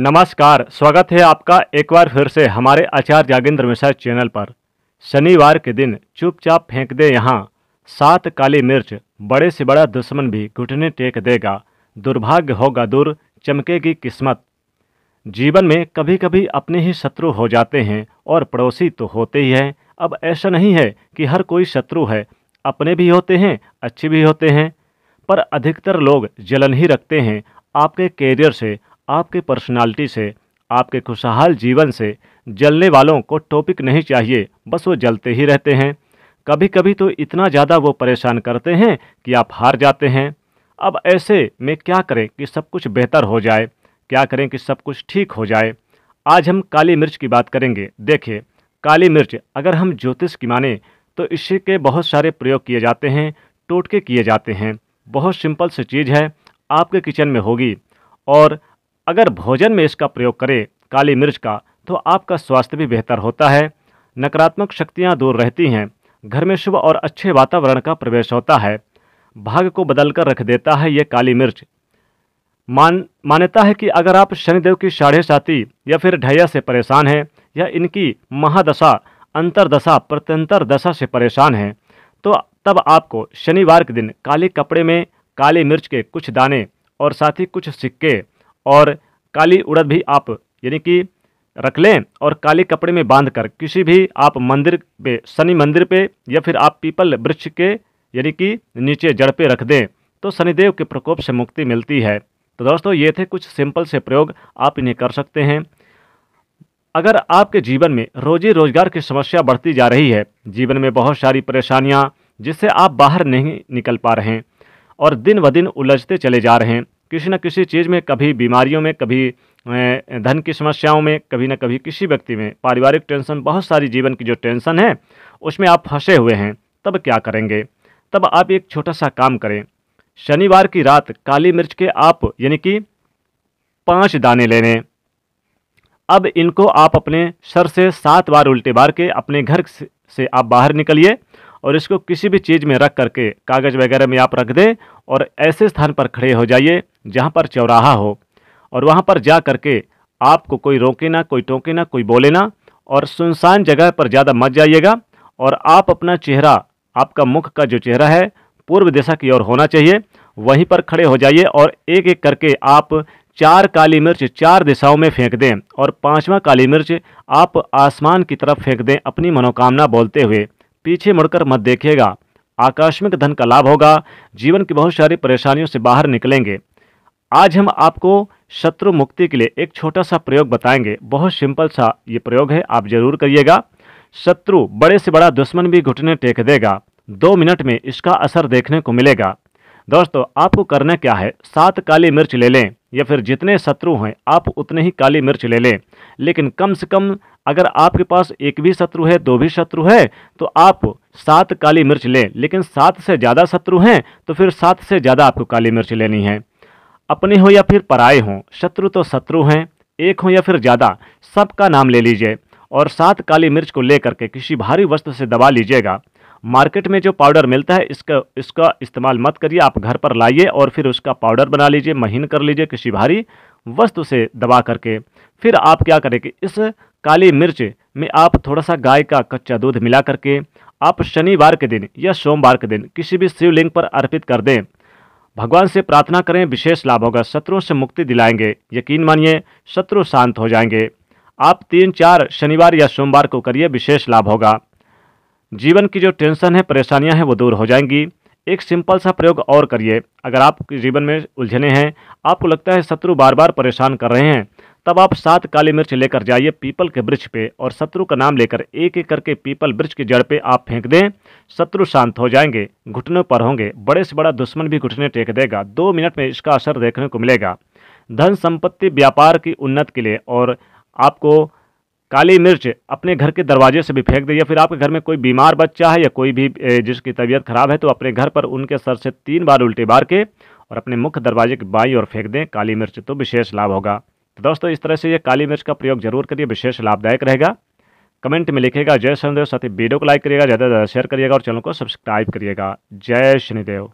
नमस्कार स्वागत है आपका एक बार फिर से हमारे आचार्य जागेंद्र मिश्रा चैनल पर शनिवार के दिन चुपचाप फेंक दे यहाँ सात काली मिर्च बड़े से बड़ा दुश्मन भी घुटने टेक देगा दुर्भाग्य होगा दूर चमकेगी किस्मत जीवन में कभी कभी अपने ही शत्रु हो जाते हैं और पड़ोसी तो होते ही हैं अब ऐसा नहीं है कि हर कोई शत्रु है अपने भी होते हैं अच्छे भी होते हैं पर अधिकतर लोग जलन ही रखते हैं आपके कैरियर से आपके पर्सनालिटी से आपके खुशहाल जीवन से जलने वालों को टॉपिक नहीं चाहिए बस वो जलते ही रहते हैं कभी कभी तो इतना ज़्यादा वो परेशान करते हैं कि आप हार जाते हैं अब ऐसे में क्या करें कि सब कुछ बेहतर हो जाए क्या करें कि सब कुछ ठीक हो जाए आज हम काली मिर्च की बात करेंगे देखिए काली मिर्च अगर हम ज्योतिष की माने तो इसके बहुत सारे प्रयोग किए जाते हैं टोटके किए जाते हैं बहुत सिंपल सी चीज़ है आपके किचन में होगी और अगर भोजन में इसका प्रयोग करें काली मिर्च का तो आपका स्वास्थ्य भी बेहतर होता है नकारात्मक शक्तियाँ दूर रहती हैं घर में शुभ और अच्छे वातावरण का प्रवेश होता है भाग्य को बदल कर रख देता है ये काली मिर्च मान मान्यता है कि अगर आप शनिदेव की साढ़े साथी या फिर ढैया से परेशान हैं या इनकी महादशा अंतरदशा प्रत्यंतर दशा से परेशान हैं तो तब आपको शनिवार के दिन काले कपड़े में काली मिर्च के कुछ दाने और साथ ही कुछ सिक्के और काली उड़द भी आप यानी कि रख लें और काले कपड़े में बांध कर किसी भी आप मंदिर पे शनि मंदिर पे या फिर आप पीपल वृक्ष के यानी कि नीचे जड़ पे रख दें तो शनिदेव के प्रकोप से मुक्ति मिलती है तो दोस्तों ये थे कुछ सिंपल से प्रयोग आप इन्हें कर सकते हैं अगर आपके जीवन में रोजी रोजगार की समस्या बढ़ती जा रही है जीवन में बहुत सारी परेशानियाँ जिससे आप बाहर नहीं निकल पा रहे हैं और दिन ब दिन उलझते चले जा रहे हैं किसी न किसी चीज़ में कभी बीमारियों में कभी धन की समस्याओं में कभी ना कभी किसी व्यक्ति में पारिवारिक टेंशन बहुत सारी जीवन की जो टेंशन है उसमें आप फंसे हुए हैं तब क्या करेंगे तब आप एक छोटा सा काम करें शनिवार की रात काली मिर्च के आप यानी कि पाँच दाने ले लें अब इनको आप अपने सर से सात बार उल्टे बार के अपने घर से आप बाहर निकलिए और इसको किसी भी चीज़ में रख करके कागज़ वगैरह में आप रख दें और ऐसे स्थान पर खड़े हो जाइए जहाँ पर चौराहा हो और वहाँ पर जा करके आपको कोई रोके ना कोई टोके ना कोई बोले ना और सुनसान जगह पर ज़्यादा मत जाइएगा और आप अपना चेहरा आपका मुख का जो चेहरा है पूर्व दिशा की ओर होना चाहिए वहीं पर खड़े हो जाइए और एक एक करके आप चार काली मिर्च चार दिशाओं में फेंक दें और पांचवा काली मिर्च आप आसमान की तरफ फेंक दें अपनी मनोकामना बोलते हुए पीछे मुड़कर मत देखिएगा आकस्मिक धन का लाभ होगा जीवन की बहुत सारी परेशानियों से बाहर निकलेंगे आज हम आपको शत्रु मुक्ति के लिए एक छोटा सा प्रयोग बताएंगे बहुत सिंपल सा ये प्रयोग है आप जरूर करिएगा शत्रु बड़े से बड़ा दुश्मन भी घुटने टेक देगा दो मिनट में इसका असर देखने को मिलेगा दोस्तों आपको करना क्या है सात काली मिर्च ले लें या फिर जितने शत्रु हैं आप उतने ही काली मिर्च ले लें लेकिन कम से कम अगर आपके पास एक भी शत्रु है दो भी शत्रु है तो आप सात काली मिर्च लें लेकिन सात से ज़्यादा शत्रु हैं तो फिर सात से ज़्यादा आपको काली मिर्च लेनी है अपने हो या फिर पराए हों शत्रु तो शत्रु हैं एक हों या फिर ज़्यादा सबका नाम ले लीजिए और सात काली मिर्च को लेकर के किसी भारी वस्त्र से दबा लीजिएगा मार्केट में जो पाउडर मिलता है इसका इसका इस्तेमाल मत करिए आप घर पर लाइए और फिर उसका पाउडर बना लीजिए महीन कर लीजिए किसी भारी वस्तु से दबा करके फिर आप क्या करें कि इस काली मिर्च में आप थोड़ा सा गाय का कच्चा दूध मिला करके आप शनिवार के दिन या सोमवार के दिन किसी भी शिवलिंग पर अर्पित कर दें भगवान से प्रार्थना करें विशेष लाभ होगा शत्रुओं से मुक्ति दिलाएंगे यकीन मानिए शत्रु शांत हो जाएंगे आप तीन चार शनिवार या सोमवार को करिए विशेष लाभ होगा जीवन की जो टेंशन है परेशानियां हैं वो दूर हो जाएंगी एक सिंपल सा प्रयोग और करिए अगर आप जीवन में उलझने हैं आपको लगता है शत्रु बार बार परेशान कर रहे हैं तब आप सात काली मिर्च लेकर जाइए पीपल के वृक्ष पे और शत्रु का नाम लेकर एक एक करके पीपल वृक्ष की जड़ पे आप फेंक दें शत्रु शांत हो जाएंगे घुटनों पर होंगे बड़े से बड़ा दुश्मन भी घुटने टेक देगा दो मिनट में इसका असर देखने को मिलेगा धन संपत्ति व्यापार की उन्नत के लिए और आपको काली मिर्च अपने घर के दरवाजे से भी फेंक दें या फिर आपके घर में कोई बीमार बच्चा है या कोई भी जिसकी तबीयत खराब है तो अपने घर पर उनके सर से तीन बार उल्टी बार के और अपने मुख्य दरवाजे के बाई और फेंक दें काली मिर्च तो विशेष लाभ होगा तो दोस्तों इस तरह से ये काली मिर्च का प्रयोग जरूर करिए विशेष लाभदायक रहेगा कमेंट में लिखेगा जय शनिदेव साथ ही वीडियो को लाइक करिएगा ज़्यादा से ज़्यादा शेयर करिएगा और चैनल को सब्सक्राइब करिएगा जय शनिदेव